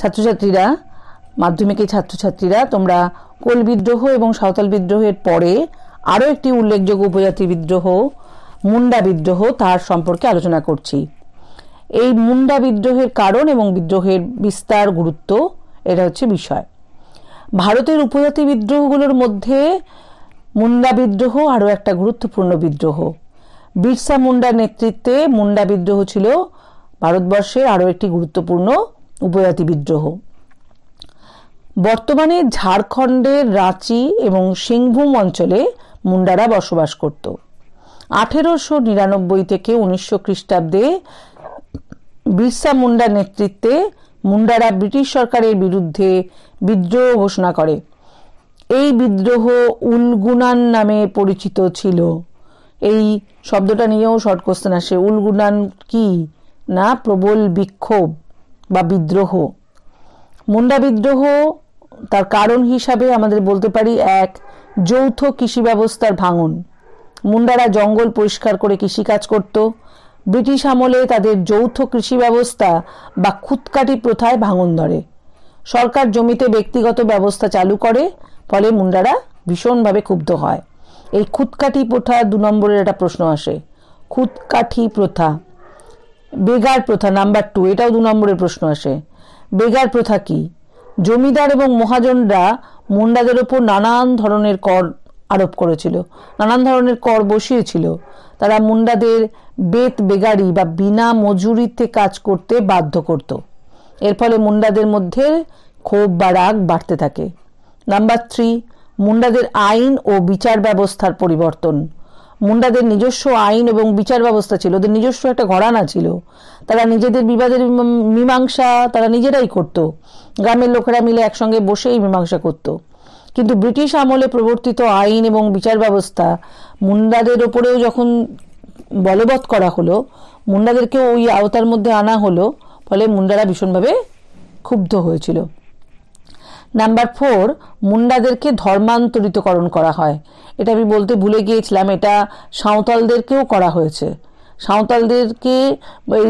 ছাত্রছাত্রীরা মাধ্যমিকে ছাত্রছাত্রীরা তোমরা কোল বিদ্রোহ এবং সাঁওতাল বিদ্রোহের পরে আরও একটি উল্লেখযোগ্য উপজাতি বিদ্রোহ মুন্ডা বিদ্রোহ তার সম্পর্কে আলোচনা করছি এই মুন্ডা বিদ্রোহের কারণ এবং বিদ্রোহের বিস্তার গুরুত্ব এটা হচ্ছে বিষয় ভারতের উপজাতি বিদ্রোহগুলোর মধ্যে মুন্ডা বিদ্রোহ আরও একটা গুরুত্বপূর্ণ বিদ্রোহ বিরসা মুন্ডার নেতৃত্বে মুন্ডা বিদ্রোহ ছিল ভারতবর্ষের আরও একটি গুরুত্বপূর্ণ উপজাতি বিদ্রোহ বর্তমানে ঝাড়খণ্ডের রাঁচি এবং সিংভূম অঞ্চলে মুন্ডারা বসবাস করত আঠেরোশো নিরানব্বই থেকে উনিশশো খ্রিস্টাব্দে বিরসা মুন্ডার নেতৃত্বে মুন্ডারা ব্রিটিশ সরকারের বিরুদ্ধে বিদ্রোহ ঘোষণা করে এই বিদ্রোহ উলগুনান নামে পরিচিত ছিল এই শব্দটা নিয়েও শর্ট কোশ্চেন আসে উলগুনান কি না প্রবল বিক্ষোভ বা বিদ্রোহ মুন্ডা বিদ্রোহ তার কারণ হিসাবে আমাদের বলতে পারি এক যৌথ কৃষি ব্যবস্থার ভাঙন মুন্ডারা জঙ্গল পরিষ্কার করে কৃষিকাজ করত ব্রিটিশ আমলে তাদের যৌথ কৃষি ব্যবস্থা বা খুতকাটি প্রথায় ভাঙন ধরে সরকার জমিতে ব্যক্তিগত ব্যবস্থা চালু করে ফলে মুন্ডারা ভীষণভাবে ক্ষুব্ধ হয় এই খুতকাঠি প্রথা দু নম্বরের একটা প্রশ্ন আসে খুতকাঠি প্রথা বেগার প্রথা নাম্বার টু এটাও দু নম্বরের প্রশ্ন আসে বেগার প্রথা কি জমিদার এবং মহাজনরা মুন্ডাদের ওপর নানান ধরনের কর আরোপ করেছিল নানান ধরনের কর বসিয়েছিল তারা মুন্ডাদের বেত বেগারি বা বিনা মজুরিতে কাজ করতে বাধ্য করত এর ফলে মুন্ডাদের মধ্যে ক্ষোভ বা রাগ বাড়তে থাকে নাম্বার থ্রি মুন্ডাদের আইন ও বিচার ব্যবস্থার পরিবর্তন মুন্ডাদের নিজস্ব আইন এবং বিচার ব্যবস্থা ছিল ওদের নিজস্ব একটা ঘরানা ছিল তারা নিজেদের বিবাদের মীমাংসা তারা নিজেরাই করত গ্রামের লোকেরা মিলে একসঙ্গে বসেই মীমাংসা করত কিন্তু ব্রিটিশ আমলে প্রবর্তিত আইন এবং বিচার ব্যবস্থা মুন্ডাদের ওপরেও যখন বলবৎ করা হলো মুন্ডাদেরকেও ওই আওতার মধ্যে আনা হলো ফলে মুন্ডারা ভীষণভাবে ক্ষুব্ধ হয়েছিল নাম্বার ফোর মুন্ডাদেরকে ধর্মান্তরিতকরণ করা হয় এটা আমি বলতে ভুলে গিয়েছিলাম এটা সাঁওতালদেরকেও করা হয়েছে সাঁওতালদেরকে এই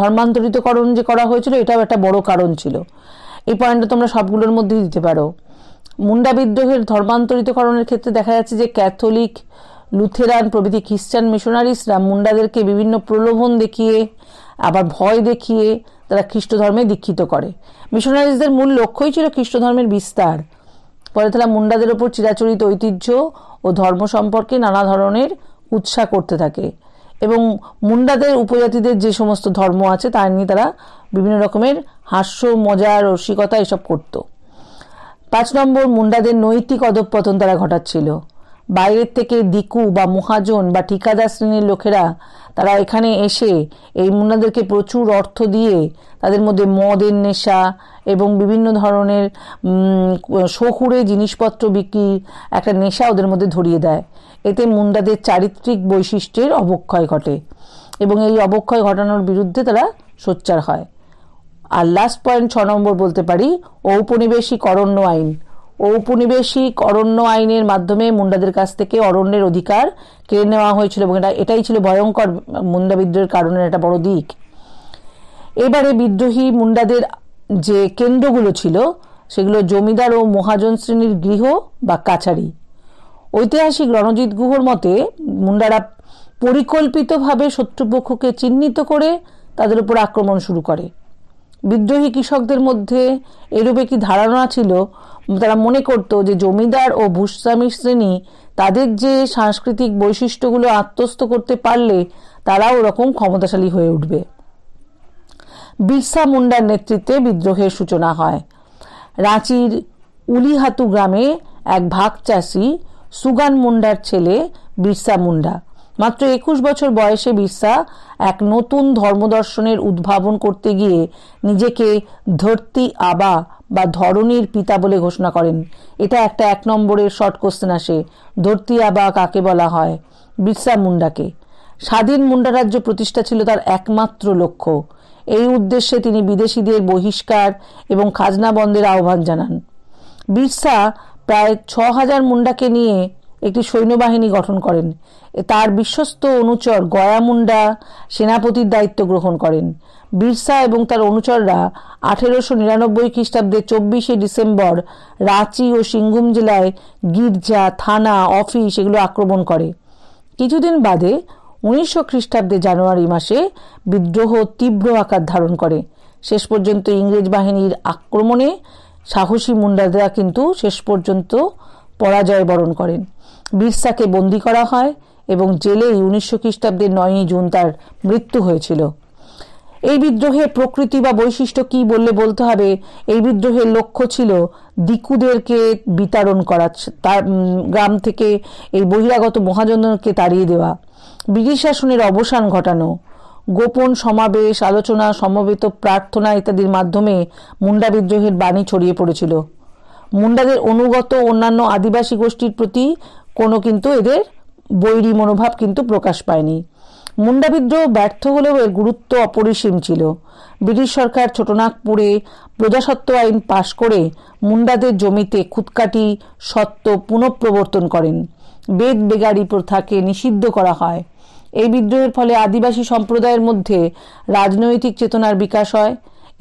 ধর্মান্তরিতকরণ যে করা হয়েছিল এটাও একটা বড় কারণ ছিল এই পয়েন্টটা তোমরা সবগুলোর মধ্যেই দিতে পারো মুন্ডা বিদ্রোহের ধর্মান্তরিতকরণের ক্ষেত্রে দেখা যাচ্ছে যে ক্যাথলিক লুথেরান প্রভৃতি খ্রিস্টান মিশনারিসরা মুন্ডাদেরকে বিভিন্ন প্রলোভন দেখিয়ে আবার ভয় দেখিয়ে তারা খ্রিস্ট ধর্মে দীক্ষিত করে মিশনারিসদের মূল লক্ষ্যই ছিল খ্রিস্ট ধর্মের বিস্তার পরে তারা মুন্ডাদের ওপর চিরাচরিত ঐতিহ্য ও ধর্ম সম্পর্কে নানা ধরনের উৎসাহ করতে থাকে এবং মুন্ডাদের উপজাতিদের যে সমস্ত ধর্ম আছে তা নিয়ে তারা বিভিন্ন রকমের হাস্য মজা রসিকতা এসব করত পাঁচ নম্বর মুন্ডাদের নৈতিক অধপতন তারা ঘটাচ্ছিল বাইরের থেকে দিকু বা মহাজন বা ঠিকাদার শ্রেণীর লোকেরা তারা এখানে এসে এই মুন্নাদেরকে প্রচুর অর্থ দিয়ে তাদের মধ্যে মদের নেশা এবং বিভিন্ন ধরনের শহুরে জিনিসপত্র বিক্রি একটা নেশা ওদের মধ্যে ধরিয়ে দেয় এতে মুন্ডাদের চারিত্রিক বৈশিষ্ট্যের অবক্ষয় ঘটে এবং এই অবক্ষয় ঘটানোর বিরুদ্ধে তারা সোচ্চার হয় আর লাস্ট পয়েন্ট ছ নম্বর বলতে পারি ঔপনিবেশিকরণ্য আইন ঔপনিবেশিক অরণ্য আইনের মাধ্যমে মুন্ডাদের কাছ থেকে অরণ্যের অধিকার কেড়ে নেওয়া হয়েছিল এবং এটা এটাই ছিল ভয়ঙ্কর মুন্ডা বিদ্রোহের কারণের একটা বড় দিক এবারে বিদ্রোহী মুন্ডাদের যে কেন্দ্রগুলো ছিল সেগুলো জমিদার ও মহাজন শ্রেণীর গৃহ বা কাছারি ঐতিহাসিক রণজিৎ গুহর মতে মুন্ডারা পরিকল্পিতভাবে শত্রুপক্ষকে চিহ্নিত করে তাদের উপর আক্রমণ শুরু করে বিদ্রোহী কৃষকদের মধ্যে এরূপে কি ধারণা ছিল তারা মনে করত যে জমিদার ও ভূস্বামী শ্রেণী তাদের যে সাংস্কৃতিক বৈশিষ্ট্যগুলো আত্মস্থ করতে পারলে তারাও ওরকম ক্ষমতাশালী হয়ে উঠবে বিরসা মুন্ডার নেতৃত্বে বিদ্রোহের সূচনা হয় রাঁচির উলিহাতু গ্রামে এক ভাগ চাষি সুগান মুন্ডার ছেলে বিরসা মুন্ডা মাত্র একুশ বছর বয়সে বিরসা এক নতুন ধর্মদর্শনের উদ্ভাবন করতে গিয়ে নিজেকে ধরতি আবা বা ধরনীর পিতা বলে ঘোষণা করেন এটা একটা এক নম্বরের শর্ট কোশ্চেন আসে ধরতি আবা কাকে বলা হয় বিরসা মুন্ডাকে স্বাধীন মুন্ডা রাজ্য প্রতিষ্ঠা ছিল তার একমাত্র লক্ষ্য এই উদ্দেশ্যে তিনি বিদেশিদের বহিষ্কার এবং খাজনা বন্ধের আহ্বান জানান বিরসা প্রায় ছ হাজার মুন্ডাকে নিয়ে একটি সৈন্যবাহিনী গঠন করেন তার বিশ্বস্ত অনুচর গয়ামুন্ডা সেনাপতির দায়িত্ব গ্রহণ করেন বিরসা এবং তার অনুচররা আঠেরোশো নিরানব্বই খ্রিস্টাব্দে চব্বিশে ডিসেম্বর রাঁচি ও সিংগুম জেলায় গির্জা থানা অফিস এগুলো আক্রমণ করে কিছুদিন বাদে উনিশশো খ্রিস্টাব্দে জানুয়ারি মাসে বিদ্রোহ তীব্র আকার ধারণ করে শেষ পর্যন্ত ইংরেজ বাহিনীর আক্রমণে সাহসী মুন্ডাদরা কিন্তু শেষ পর্যন্ত পরাজয় বরণ করেন বিরসাকে বন্দি করা হয় এবং জেলেই উনিশশো খ্রিস্টাব্দের নয়ই জুন তার মৃত্যু হয়েছিল এই বিদ্রোহের প্রকৃতি বা বৈশিষ্ট্য কি বললে বলতে হবে এই বিদ্রোহের লক্ষ্য ছিল দিকুদেরকে বিতাড়ন করা তার গ্রাম থেকে এই বহিরাগত মহাজনকে তাড়িয়ে দেওয়া ব্রিটিশ শাসনের অবসান ঘটানো গোপন সমাবেশ আলোচনা সমবেত প্রার্থনা ইত্যাদির মাধ্যমে মুন্ডা বিদ্রোহের বাণী ছড়িয়ে পড়েছিল মুন্ডাদের অনুগত অন্যান্য আদিবাসী গোষ্ঠীর প্রতি কোনো কিন্তু এদের বৈরী মনোভাব কিন্তু প্রকাশ পায়নি মুন্ডা বিদ্রোহ ব্যর্থ হলেও এর গুরুত্ব অপরিসীম ছিল ব্রিটিশ সরকার ছোটনাগপুরে প্রজাসত্ব আইন পাশ করে মুন্ডাদের জমিতে খুদকাটি সত্ত্ব পুনঃপ্রবর্তন করেন বেদ বেগারি প্রথাকে নিষিদ্ধ করা হয় এই বিদ্রোহের ফলে আদিবাসী সম্প্রদায়ের মধ্যে রাজনৈতিক চেতনার বিকাশ হয়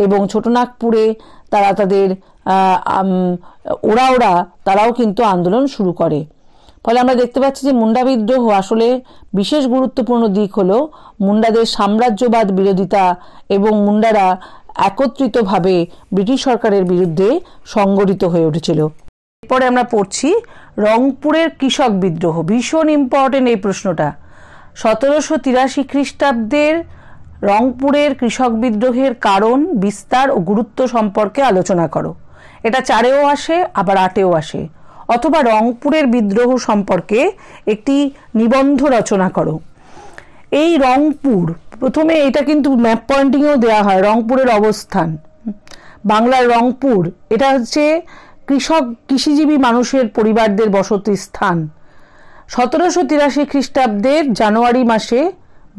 এবং ছোটনাগপুরে তারা তাদের ওরা ওরা তারাও কিন্তু আন্দোলন শুরু করে ফলে আমরা দেখতে পাচ্ছি যে মুন্ডা বিদ্রোহ আসলে বিশেষ গুরুত্বপূর্ণ দিক হল মুন্ডাদের সাম্রাজ্যবাদ বিরোধিতা এবং মুন্ডারা একত্রিতভাবে ব্রিটিশ সরকারের বিরুদ্ধে সংগঠিত হয়ে উঠেছিল এরপরে আমরা পড়ছি রংপুরের কৃষক বিদ্রোহ ভীষণ ইম্পর্টেন্ট এই প্রশ্নটা সতেরোশো তিরাশি খ্রিস্টাব্দের রংপুরের কৃষক বিদ্রোহের কারণ বিস্তার ও গুরুত্ব সম্পর্কে আলোচনা করো এটা চারেও আসে আবার আটেও আসে অথবা রংপুরের বিদ্রোহ সম্পর্কে একটি নিবন্ধ রচনা করো এই রংপুর প্রথমে এটা কিন্তু ম্যাপ পয়েন্টিংয়েও দেওয়া হয় রংপুরের অবস্থান বাংলার রংপুর এটা হচ্ছে কৃষক কৃষিজীবী মানুষের পরিবারদের বসতি স্থান সতেরোশো তিরাশি খ্রিস্টাব্দের জানুয়ারি মাসে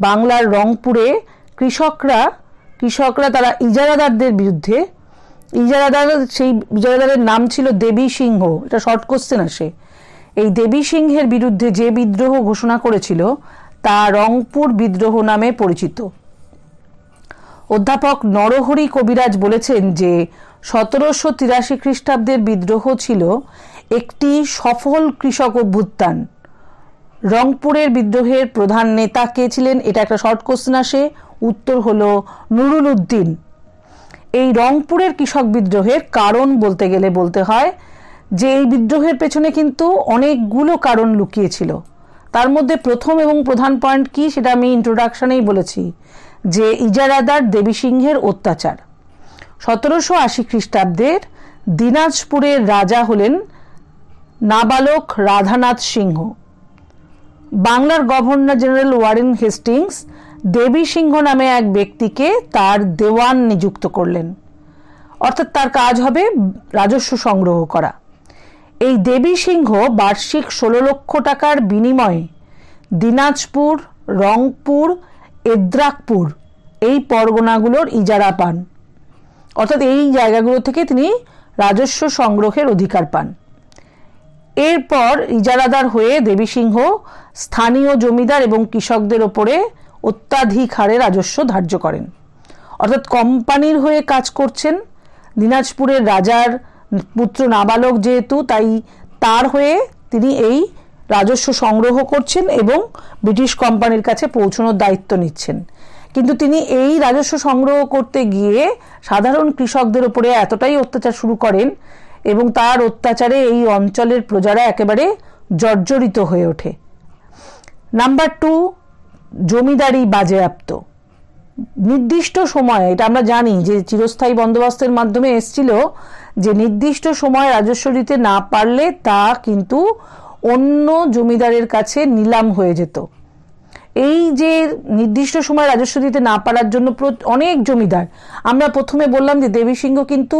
বাংলার রংপুরে কৃষকরা কৃষকরা তারা ইজারাদারদের বিরুদ্ধে ইজারাদার সেই ইজারাদারের নাম ছিল দেবী সিংহ এটা শর্ট কোশ্চেন আসে এই দেবী সিংহের বিরুদ্ধে যে বিদ্রোহ ঘোষণা করেছিল তা রংপুর বিদ্রোহ নামে পরিচিত অধ্যাপক নরহরি কবিরাজ বলেছেন যে সতেরোশো তিরাশি খ্রিস্টাব্দের বিদ্রোহ ছিল একটি সফল কৃষক অভ্যুত্থান রংপুরের বিদ্রোহের প্রধান নেতা কে ছিলেন এটা একটা শর্ট কোশ্চেন আসে উত্তর হল নুরুল উদ্দিন এই রংপুরের কৃষক বিদ্রোহের কারণ বলতে গেলে বলতে হয় যে এই বিদ্রোহের পেছনে কিন্তু অনেকগুলো কারণ লুকিয়েছিল তার মধ্যে প্রথম এবং প্রধান পয়েন্ট কি সেটা আমি ইন্ট্রোডাকশনেই বলেছি যে ইজারাদার দেবী সিংহের অত্যাচার সতেরোশো আশি খ্রিস্টাব্দের দিনাজপুরের রাজা হলেন নাবালক রাধানাথ সিংহ বাংলার governor general Warren Hastings Devi Singh নামে এক ব্যক্তিকে তার দেওয়ান নিযুক্ত করলেন অর্থাৎ তার কাজ হবে রাজস্ব সংগ্রহ করা এই দেবী সিংহ বার্ষিক ষোলো লক্ষ টাকার বিনিময়ে দিনাজপুর রংপুর এদ্রাকপুর এই পরগনাগুলোর ইজারা পান অর্থাৎ এই জায়গাগুলো থেকে তিনি রাজস্ব সংগ্রহের অধিকার পান এরপর ইজারাদার হয়ে দেবী সিংহ স্থানীয় জমিদার এবং কৃষকদের ওপরে অত্যাধিক হারে রাজস্ব ধার্য করেন অর্থাৎ কোম্পানির হয়ে কাজ করছেন দিনাজপুরের রাজার পুত্র নাবালক যেহেতু তাই তার হয়ে তিনি এই রাজস্ব সংগ্রহ করছেন এবং ব্রিটিশ কোম্পানির কাছে পৌঁছানোর দায়িত্ব নিচ্ছেন কিন্তু তিনি এই রাজস্ব সংগ্রহ করতে গিয়ে সাধারণ কৃষকদের উপরে এতটাই অত্যাচার শুরু করেন এবং তার অত্যাচারে এই অঞ্চলের প্রজারা একেবারে জর্জরিত হয়ে ওঠে নাম্বার টু জমিদারি বাজেয়াপ্ত নির্দিষ্ট সময়ে এটা আমরা জানি যে চিরস্থায়ী বন্দোবস্তের মাধ্যমে এসছিল যে নির্দিষ্ট সময় রাজস্ব দিতে না পারলে তা কিন্তু অন্য জমিদারের কাছে নিলাম হয়ে যেত এই যে নির্দিষ্ট সময় রাজস্ব দিতে না পারার জন্য অনেক জমিদার আমরা প্রথমে বললাম যে দেবী সিংহ কিন্তু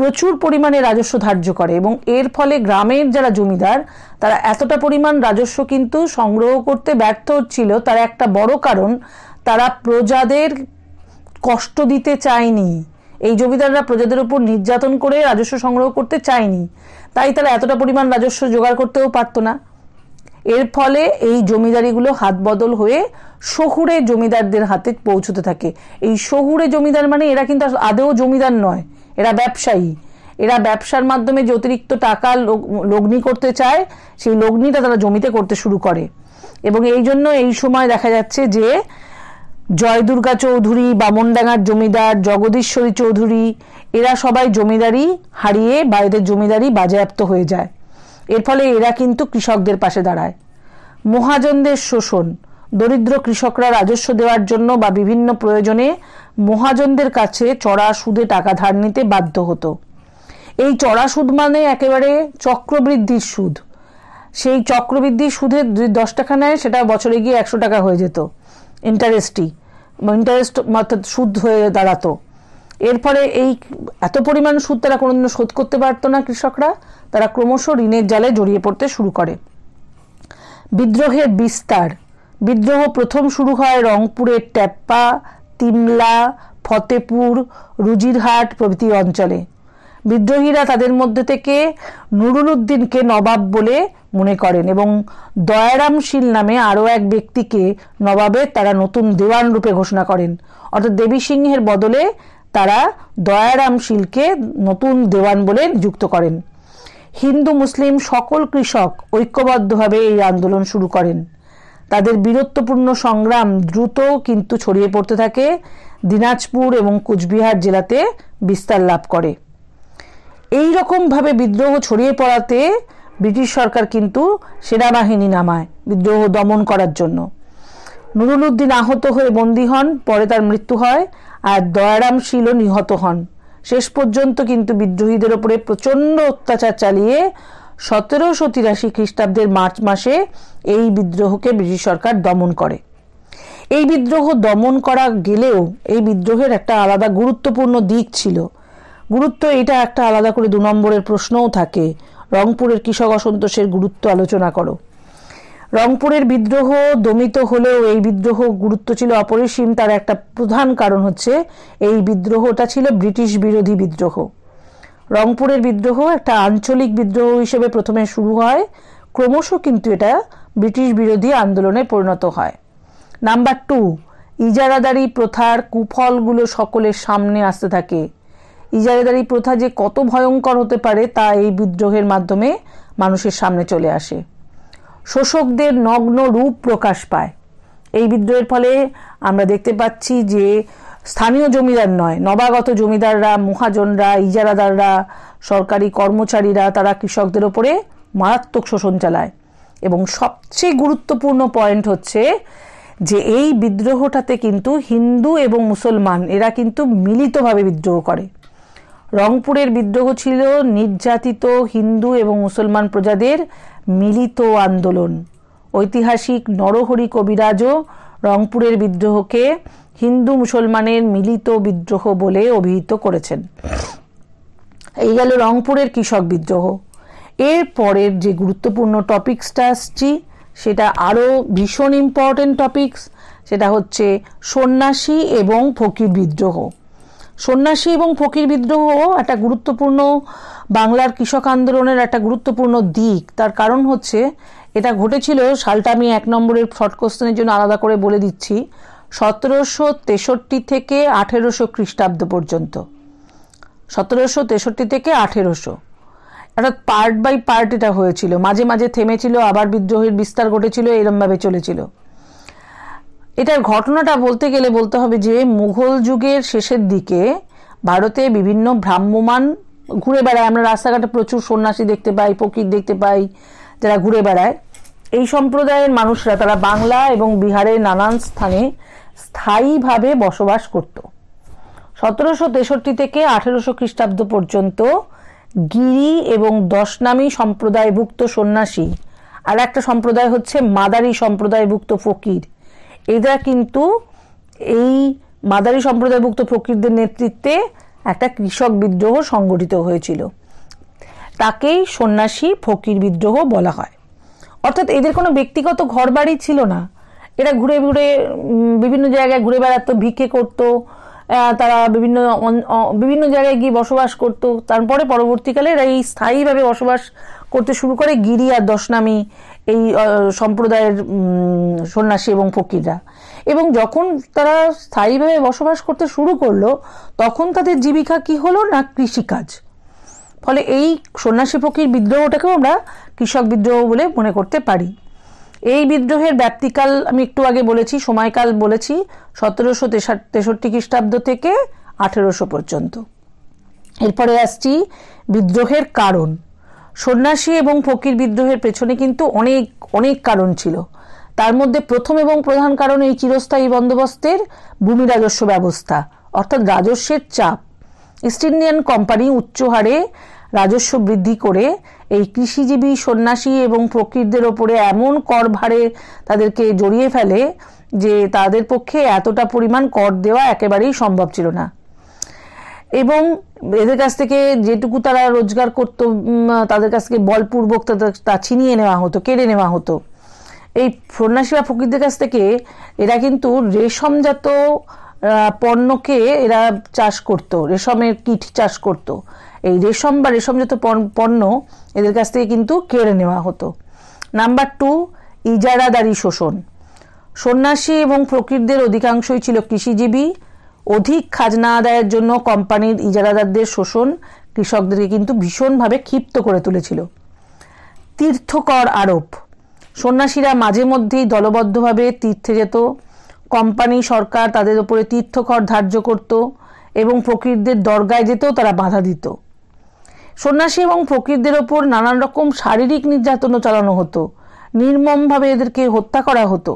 প্রচুর পরিমাণে রাজস্ব ধার্য করে এবং এর ফলে গ্রামের যারা জমিদার তারা এতটা পরিমাণ রাজস্ব কিন্তু সংগ্রহ করতে ব্যর্থ হচ্ছিল তার একটা বড় কারণ তারা প্রজাদের কষ্ট দিতে চায়নি এই জমিদাররা প্রজাদের উপর নির্যাতন করে রাজস্ব সংগ্রহ করতে চায়নি তাই তারা এতটা পরিমাণ রাজস্ব জোগাড় করতেও পারত না এর ফলে এই জমিদারিগুলো হাত বদল হয়ে শহুরে জমিদারদের হাতে পৌঁছতে থাকে এই শহুরে জমিদার মানে এরা কিন্তু আদেও জমিদার নয় এরা ব্যবসায়ী এরা ব্যবসার মাধ্যমে যে অতিরিক্ত টাকা লগ্নি করতে চায় সেই লগ্নিটা তারা জমিতে করতে শুরু করে এবং এই জন্য এই সময় দেখা যাচ্ছে যে জয়দুর্গা চৌধুরী বামনডাঙ্গার জমিদার জগদীশ্বরী চৌধুরী এরা সবাই জমিদারি হারিয়ে বাইরের জমিদারি বাজেয়াপ্ত হয়ে যায় এর ফলে এরা কিন্তু কৃষকদের পাশে দাঁড়ায় মহাজনদের শোষণ দরিদ্র কৃষকরা রাজস্ব দেওয়ার জন্য বা বিভিন্ন প্রয়োজনে মহাজনদের কাছে চড়া সুদে টাকা ধার নিতে বাধ্য হতো এই চড়া সুদ মানে একেবারে চক্রবৃদ্ধির সুদ সেই চক্রবৃদ্ধি সুদের যদি দশ টাকা নেয় সেটা বছরে গিয়ে একশো টাকা হয়ে যেত ইন্টারেস্টই ইন্টারেস্ট অর্থাৎ সুদ হয়ে দাঁড়াতো এরপরে এই এত পরিমাণ সুদ তারা কোনোদিন শোধ করতে পারতো না কৃষকরা তারা ক্রমশ ঋণের জালে জড়িয়ে পড়তে শুরু করে বিদ্রোহের বিস্তার বিদ্রোহ প্রথম শুরু হয় রংপুরের ট্যাপ্পা তিমলা ফতেপুর রুজিরহাট প্রভৃতি অঞ্চলে বিদ্রোহীরা তাদের মধ্যে থেকে নুরুল উদ্দিনকে নবাব বলে মনে করেন এবং দয়ারাম শীল নামে আরও এক ব্যক্তিকে নবাবের তারা নতুন দেওয়ান রূপে ঘোষণা করেন অর্থাৎ দেবী সিংহের বদলে তারা দয়ারাম শীলকে নতুন দেওয়ান বলে নিযুক্ত করেন হিন্দু মুসলিম সকল কৃষক ঐক্যবদ্ধভাবে এই আন্দোলন শুরু করেন তাদের বীরত্বপূর্ণ সংগ্রাম দ্রুত কিন্তু ছড়িয়ে পড়তে থাকে দিনাজপুর এবং কুচবিহার জেলাতে বিস্তার লাভ করে এই রকমভাবে বিদ্রোহ ছড়িয়ে পড়াতে ব্রিটিশ সরকার কিন্তু সেনাবাহিনী নামায় বিদ্রোহ দমন করার জন্য নুরুল উদ্দিন আহত হয়ে বন্দী হন পরে তার মৃত্যু হয় আর দয়ারাম শীলও নিহত হন শেষ পর্যন্ত কিন্তু বিদ্রোহীদের ওপরে প্রচণ্ড অত্যাচার চালিয়ে সতেরোশো তিরাশি খ্রিস্টাব্দের মার্চ মাসে এই বিদ্রোহকে ব্রিটিশ সরকার দমন করে এই বিদ্রোহ দমন করা গেলেও এই বিদ্রোহের একটা আলাদা গুরুত্বপূর্ণ দিক ছিল গুরুত্ব এটা একটা আলাদা করে দু নম্বরের প্রশ্নও থাকে রংপুরের কৃষক অসন্তোষের গুরুত্ব আলোচনা করো রংপুরের বিদ্রোহ দমিত হলেও এই বিদ্রোহ গুরুত্ব ছিল অপরিসীম তার একটা প্রধান কারণ হচ্ছে এই বিদ্রোহটা ছিল ব্রিটিশ বিরোধী বিদ্রোহ রংপুরের বিদ্রোহ একটা আঞ্চলিক বিদ্রোহ হিসেবে প্রথমে শুরু হয় ক্রমশ কিন্তু এটা ব্রিটিশ বিরোধী আন্দোলনে পরিণত হয় নাম্বার টু ইজারাদারি প্রথার কুফলগুলো সকলের সামনে আসতে থাকে ইজারাদারি প্রথা যে কত ভয়ঙ্কর হতে পারে তা এই বিদ্রোহের মাধ্যমে মানুষের সামনে চলে আসে শোষকদের নগ্ন রূপ প্রকাশ পায় এই বিদ্রোহের ফলে আমরা দেখতে পাচ্ছি যে স্থানীয় জমিদার নয় নবাগত জমিদাররা মহাজনরা ইজারাদাররা সরকারি কর্মচারীরা তারা কৃষকদের ওপরে মারাত্মক শোষণ চালায় এবং সবচেয়ে গুরুত্বপূর্ণ পয়েন্ট হচ্ছে যে এই বিদ্রোহটাতে কিন্তু হিন্দু এবং মুসলমান এরা কিন্তু মিলিতভাবে বিদ্রোহ করে রংপুরের বিদ্রোহ ছিল নির্যাতিত হিন্দু এবং মুসলমান প্রজাদের মিলিত আন্দোলন ঐতিহাসিক নরহরি কবিরাজও রংপুরের বিদ্রোহকে হিন্দু মুসলমানের মিলিত বিদ্রোহ বলে অভিহিত করেছেন এই গেল রংপুরের কৃষক বিদ্রোহ এর পরের যে গুরুত্বপূর্ণ টপিক্সটা আসছি সেটা আরও ভীষণ ইম্পর্টেন্ট টপিকস সেটা হচ্ছে সন্ন্যাসী এবং ফকির বিদ্রোহ সন্ন্যাসী এবং ফকির বিদ্রোহ একটা গুরুত্বপূর্ণ বাংলার কৃষক আন্দোলনের একটা গুরুত্বপূর্ণ দিক তার কারণ হচ্ছে এটা ঘটেছিল সালটা আমি এক নম্বরের শর্ট কোশ্চেনের জন্য আলাদা করে বলে দিচ্ছি সতেরোশো তেষট্টি থেকে আঠেরোশো খ্রিস্টাব্দ পর্যন্ত সতেরোশো তেষট্টি থেকে আঠেরোশো অর্থাৎ পার্ট বাই পার্ট এটা হয়েছিল মাঝে মাঝে থেমেছিল আবার বিদ্রোহের বিস্তার ঘটেছিল এরমভাবে চলেছিল এটার ঘটনাটা বলতে গেলে বলতে হবে যে মুঘল যুগের শেষের দিকে ভারতে বিভিন্ন ভ্রাম্যমান ঘুরে বেড়ায় আমরা রাস্তাঘাটে প্রচুর সন্ন্যাসী দেখতে পাই ফকির দেখতে পাই যারা ঘুরে বেড়ায় এই সম্প্রদায়ের মানুষরা তারা বাংলা এবং বিহারের নানান স্থানে স্থায়ীভাবে বসবাস করত সতেরোশো তেষট্টি থেকে আঠেরোশো খ্রিস্টাব্দ পর্যন্ত গিরি এবং দশনামী সম্প্রদায়ভুক্ত সন্ন্যাসী আর একটা সম্প্রদায় হচ্ছে মাদারি সম্প্রদায়ভুক্ত ফকির এরা কিন্তু এই মাদারি সম্প্রদায়ভুক্ত ফকিরদের নেতৃত্বে একটা কৃষক বিদ্রোহ সংগঠিত হয়েছিল তাকেই সন্ন্যাসী ফকির বিদ্রোহ বলা হয় অর্থাৎ এদের কোনো ব্যক্তিগত ঘর বাড়ি ছিল না এরা ঘুরে ঘুরে বিভিন্ন জায়গায় ঘুরে বেড়াতো ভিক্ষে করতো তারা বিভিন্ন বিভিন্ন জায়গায় গিয়ে বসবাস করত তারপরে পরবর্তীকালে এরা এই স্থায়ীভাবে বসবাস করতে শুরু করে গিরি আর দশনামী এই সম্প্রদায়ের সন্ন্যাসী এবং ফকিররা এবং যখন তারা স্থায়ীভাবে বসবাস করতে শুরু করলো তখন তাদের জীবিকা কি হলো না কৃষিকাজ ফলে এই সন্ন্যাসী ফকির বিদ্রোহটাকেও আমরা কৃষক বিদ্রোহ বলে মনে করতে পারি এই বিদ্রোহের ব্যাপ্তিকাল আমি একটু আগে বলেছি সময়কাল বলেছি সতেরোশো তেষট্টি খ্রিস্টাব্দ থেকে আঠেরোশো পর্যন্ত এরপরে আসছি বিদ্রোহের কারণ সন্ন্যাসী এবং ফকির বিদ্রোহের পেছনে কিন্তু অনেক অনেক কারণ ছিল তার মধ্যে প্রথম এবং প্রধান কারণ এই চিরস্থায়ী বন্দোবস্তের ভূমি রাজস্ব ব্যবস্থা অর্থাৎ রাজস্বের চাপ ইস্ট ইন্ডিয়ান কোম্পানি উচ্চ হারে রাজস্ব বৃদ্ধি করে এই কৃষিজীবী সন্ন্যাসী এবং প্রকৃতদের ওপরে এমন কর ভারে তাদেরকে জড়িয়ে ফেলে যে তাদের পক্ষে এতটা পরিমাণ কর দেওয়া একেবারেই সম্ভব ছিল না এবং এদের কাছ থেকে যেটুকু তারা রোজগার করতো তাদের কাছ থেকে বলপূর্বক তা ছিনিয়ে নেওয়া হতো কেড়ে নেওয়া হতো এই সন্ন্যাসী বা ফকিরদের কাছ থেকে এরা কিন্তু রেশমজাত পণ্যকে এরা চাষ করত রেশমের কিট চাষ করতো এই রেশম বা রেশমজাত পণ্য এদের কাছ থেকে কিন্তু কেড়ে নেওয়া হতো নাম্বার টু ইজারাদারি শোষণ সন্ন্যাসী এবং ফকিরদের অধিকাংশই ছিল কৃষিজীবী অধিক খাজনা আদায়ের জন্য কোম্পানির ইজারাদারদের শোষণ কৃষকদেরকে কিন্তু ভীষণভাবে ক্ষিপ্ত করে তুলেছিল তীর্থকর আরোপ সন্ন্যাসীরা মাঝে মধ্যেই দলবদ্ধভাবে তীর্থে যেত কোম্পানি সরকার তাদের উপরে তীর্থকর ধার্য করত এবং ফকিরদের দরগায় যেতেও তারা বাধা দিত সন্ন্যাসী এবং ফকিরদের ওপর নানান রকম শারীরিক নির্যাতনও চালানো হতো নির্মমভাবে এদেরকে হত্যা করা হতো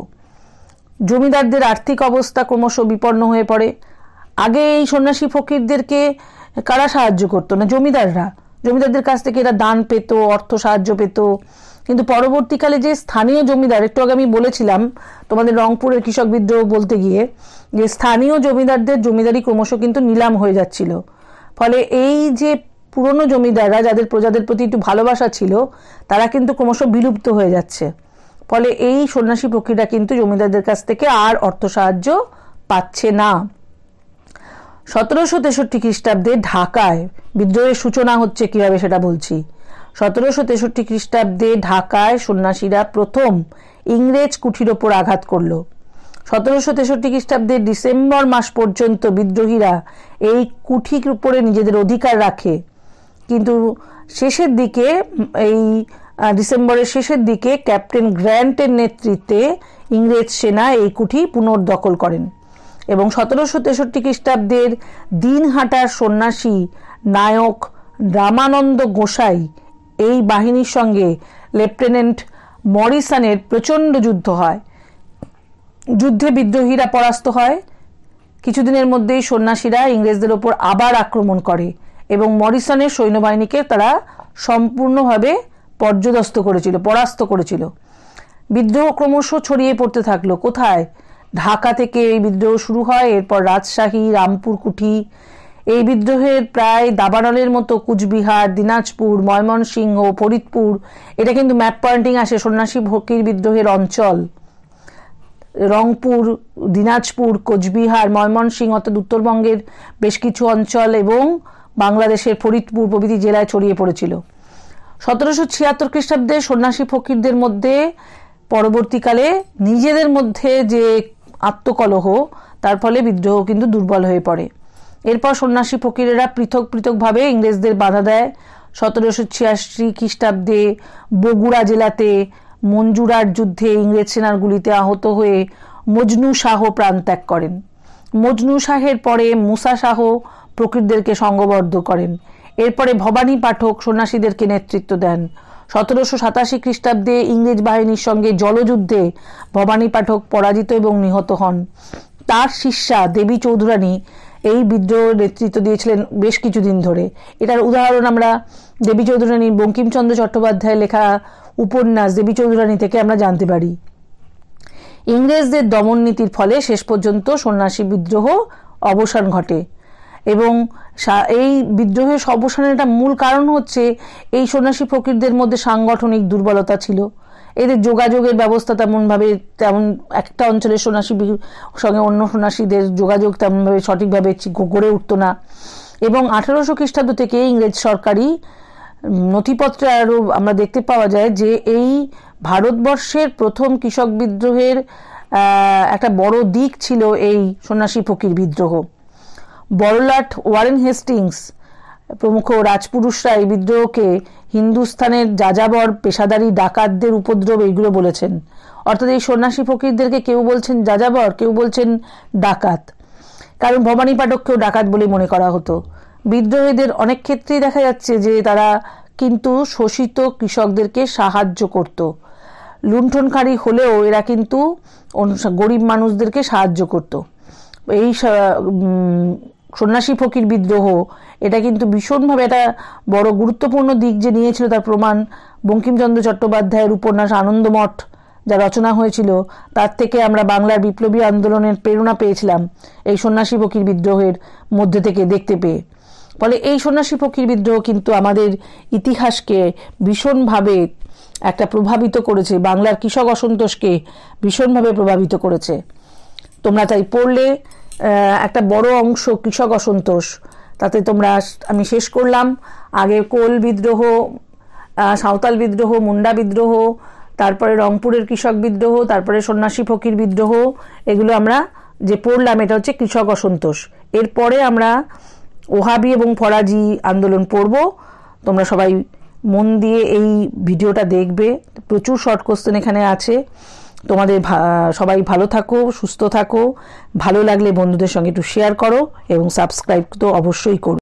জমিদারদের আর্থিক অবস্থা ক্রমশ বিপন্ন হয়ে পড়ে আগে এই সন্ন্যাসী ফকিরদেরকে কারা সাহায্য করতো না জমিদাররা জমিদারদের কাছ থেকে এরা দান পেত অর্থ সাহায্য পেত কিন্তু পরবর্তীকালে যে স্থানীয় জমিদার একটু আগে আমি বলেছিলাম তোমাদের রংপুরের কৃষক বিদ্রোহ বলতে গিয়ে যে স্থানীয় জমিদারদের জমিদারি ক্রমশ কিন্তু নিলাম হয়ে যাচ্ছিল ফলে এই যে পুরনো জমিদাররা যাদের প্রজাদের প্রতি একটু ভালোবাসা ছিল তারা কিন্তু ক্রমশ বিলুপ্ত হয়ে যাচ্ছে ফলে এই সন্ন্যাসী প্রক্রিয়া কিন্তু জমিদারদের কাছ থেকে আর অর্থ সাহায্য পাচ্ছে না সতেরোশো তেষট্টি খ্রিস্টাব্দে ঢাকায় বিদ্রোহের সূচনা হচ্ছে কিভাবে সেটা বলছি সতেরোশো তেষট্টি খ্রিস্টাব্দে ঢাকায় সন্ন্যাসীরা প্রথম ইংরেজ কুঠির ওপর আঘাত করল সতেরোশো তেষট্টি খ্রিস্টাব্দে ডিসেম্বর মাস পর্যন্ত বিদ্রোহীরা এই কুঠির উপরে নিজেদের অধিকার রাখে কিন্তু শেষের দিকে এই ডিসেম্বরের শেষের দিকে ক্যাপ্টেন গ্র্যান্টের নেতৃত্বে ইংরেজ সেনা এই কুঠি পুনর্দখল করেন এবং সতেরোশো তেষট্টি খ্রিস্টাব্দের দিনহাটার সন্ন্যাসী নায়ক রামানন্দ গোসাই এই বাহিনীর সঙ্গে লেফটেন্যান্ট মরিসানের প্রচণ্ড যুদ্ধ হয় যুদ্ধে বিদ্রোহীরা পরাস্ত হয় কিছুদিনের মধ্যেই সন্ন্যাসীরা ইংরেজদের ওপর আবার আক্রমণ করে এবং মরিসনের সৈন্যবাহিনীকে তারা সম্পূর্ণভাবে পর্যদস্ত করেছিল পরাস্ত করেছিল বিদ্রোহ ক্রমশ ছড়িয়ে পড়তে থাকলো কোথায় ঢাকা থেকে এই বিদ্রোহ শুরু হয় এরপর রাজশাহী রামপুর কুঠি এই বিদ্রোহের প্রায় দাবানলের মতো কুচবিহার দিনাজপুর ময়মনসিংহ ফরিদপুর এটা কিন্তু ম্যাপ পয়েন্টিং আসে সন্ন্যাসী ভকির বিদ্রোহের অঞ্চল রংপুর দিনাজপুর কোচবিহার ময়মনসিংহ অর্থাৎ উত্তরবঙ্গের বেশ কিছু অঞ্চল এবং বাংলাদেশের ফরিদপুর প্রভৃতি জেলায় ছড়িয়ে পড়েছিল সতেরোশো ছিয়াত্তর খ্রিস্টাব্দে সন্ন্যাসী ফকিরদের মধ্যে পরবর্তীকালে নিজেদের মধ্যে যে আত্মকলহ তার ফলে বিদ্রোহ কিন্তু দুর্বল হয়ে পড়ে এরপর সন্ন্যাসী ফকিরেরা পৃথক পৃথকভাবে ইংরেজদের বাধা দেয় সতেরোশো ছিয়াশি খ্রিস্টাব্দে বগুড়া জেলাতে মঞ্জুরার যুদ্ধে ইংরেজ সেনার গুলিতে আহত হয়ে মজনু শাহ প্রাণ ত্যাগ করেন মজনু শাহের পরে মুসা শাহ প্রকৃতদেরকে সঙ্গবদ্ধ করেন এরপরে ভবানী পাঠক সন্ন্যাসীদেরকে নেতৃত্ব দেন সতেরোশো সাতাশি খ্রিস্টাব্দে ইংরেজ বাহিনীর সঙ্গে জলযুদ্ধে ভবানী পাঠক পরাজিত এবং নিহত হন তার শিষ্যা দেবী চৌধুরানী এই বিদ্রোহ নেতৃত্ব দিয়েছিলেন বেশ কিছুদিন ধরে এটার উদাহরণ আমরা দেবী চৌধুরানী বঙ্কিমচন্দ্র চট্টোপাধ্যায় লেখা উপন্যাস দেবী চৌধুরানী থেকে আমরা জানতে পারি ইংরেজদের দমন নীতির ফলে শেষ পর্যন্ত সন্ন্যাসী বিদ্রোহ অবসান ঘটে এবং এই বিদ্রোহের অবসানের একটা মূল কারণ হচ্ছে এই সন্ন্যাসী ফকিরদের মধ্যে সাংগঠনিক দুর্বলতা ছিল এদের যোগাযোগের ব্যবস্থা তেমনভাবে তেমন একটা অঞ্চলের সন্ন্যাসী সঙ্গে অন্য সন্ন্যাসীদের যোগাযোগ তেমনভাবে সঠিকভাবে গড়ে উঠত না এবং আঠেরোশো খ্রিস্টাব্দ থেকে ইংরেজ সরকারি নথিপত্রে আরও আমরা দেখতে পাওয়া যায় যে এই ভারতবর্ষের প্রথম কৃষক বিদ্রোহের একটা বড় দিক ছিল এই সন্ন্যাসী ফকির বিদ্রোহ বড়লাট ওয়ারেন হেস্টিংস প্রমুখ রাজপুরুষরা এই বিদ্রোহকে হিন্দুস্থানের যাযাবর পেশাদারী ডাকাতদের উপদ্রব এইগুলো বলেছেন অর্থাৎ এই সন্ন্যাসী ফকিরদেরকে কেউ বলছেন যাযাবর কেউ বলছেন ডাকাত কারণ ভবানী পাঠককেও ডাকাত বলে মনে করা হতো বিদ্রোহীদের অনেক ক্ষেত্রেই দেখা যাচ্ছে যে তারা কিন্তু শোষিত কৃষকদেরকে সাহায্য করত লুণ্ঠনকারী হলেও এরা কিন্তু গরিব মানুষদেরকে সাহায্য করত এই সন্ন্যাসী ফকির বিদ্রোহ এটা কিন্তু ভীষণভাবে একটা বড় গুরুত্বপূর্ণ দিক যে নিয়েছিল তার প্রমাণ বঙ্কিমচন্দ্র চট্টোপাধ্যায়ের উপন্যাস আনন্দমঠ যা রচনা হয়েছিল তার থেকে আমরা বাংলার বিপ্লবী আন্দোলনের প্রেরণা পেয়েছিলাম এই সন্ন্যাসী ফকির বিদ্রোহের মধ্যে থেকে দেখতে পেয়ে ফলে এই সন্ন্যাসী ফকির বিদ্রোহ কিন্তু আমাদের ইতিহাসকে ভীষণভাবে একটা প্রভাবিত করেছে বাংলার কৃষক অসন্তোষকে ভীষণভাবে প্রভাবিত করেছে তোমরা তাই পড়লে একটা বড় অংশ কৃষক অসন্তোষ তাতে তোমরা আমি শেষ করলাম আগে কোল বিদ্রোহ সাঁওতাল বিদ্রোহ মুন্ডা বিদ্রোহ তারপরে রংপুরের কৃষক বিদ্রোহ তারপরে সন্ন্যাসী ফকির বিদ্রোহ এগুলো আমরা যে পড়লাম এটা হচ্ছে কৃষক অসন্তোষ এরপরে আমরা ওহাবি এবং ফরাজি আন্দোলন পড়ব তোমরা সবাই মন দিয়ে এই ভিডিওটা দেখবে প্রচুর শর্ট কোশ্চেন এখানে আছে তোমাদের সবাই ভালো থাকো সুস্থ থাকো ভালো লাগলে বন্ধুদের সঙ্গে একটু শেয়ার করো এবং সাবস্ক্রাইব তো অবশ্যই করো